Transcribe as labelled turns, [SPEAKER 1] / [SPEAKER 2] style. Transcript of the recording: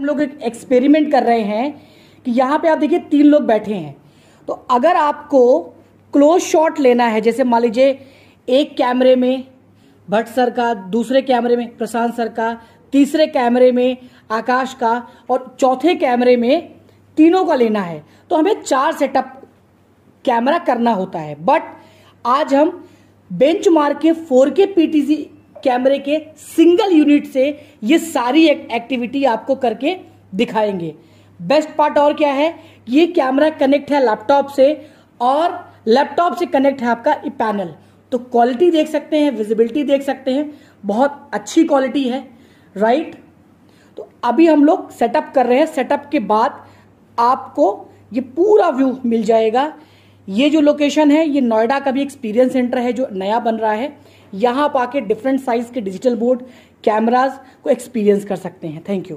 [SPEAKER 1] हम लोग एक एक्सपेरिमेंट कर रहे हैं कि यहाँ पे आप देखिए तीन लोग बैठे हैं तो अगर आपको क्लोज शॉट लेना है जैसे मान लीजिए एक कैमरे में भट्ट सर का दूसरे कैमरे में प्रशांत सर का तीसरे कैमरे में आकाश का और चौथे कैमरे में तीनों का लेना है तो हमें चार सेटअप कैमरा करना होता है बट आज हम बेंच मार्क के फोर के पीटीसी कैमरे के सिंगल यूनिट से ये सारी एक्टिविटी आपको करके दिखाएंगे बेस्ट पार्ट और क्या है ये कैमरा कनेक्ट है लैपटॉप से और लैपटॉप से कनेक्ट है आपका पैनल तो क्वालिटी देख सकते हैं विजिबिलिटी देख सकते हैं बहुत अच्छी क्वालिटी है राइट तो अभी हम लोग सेटअप कर रहे हैं सेटअप के बाद आपको ये पूरा व्यू मिल जाएगा ये जो लोकेशन है ये नोएडा का भी एक्सपीरियंस सेंटर है जो नया बन रहा है यहाँ आप आके डिफरेंट साइज के डिजिटल बोर्ड कैमराज को एक्सपीरियंस कर सकते हैं थैंक यू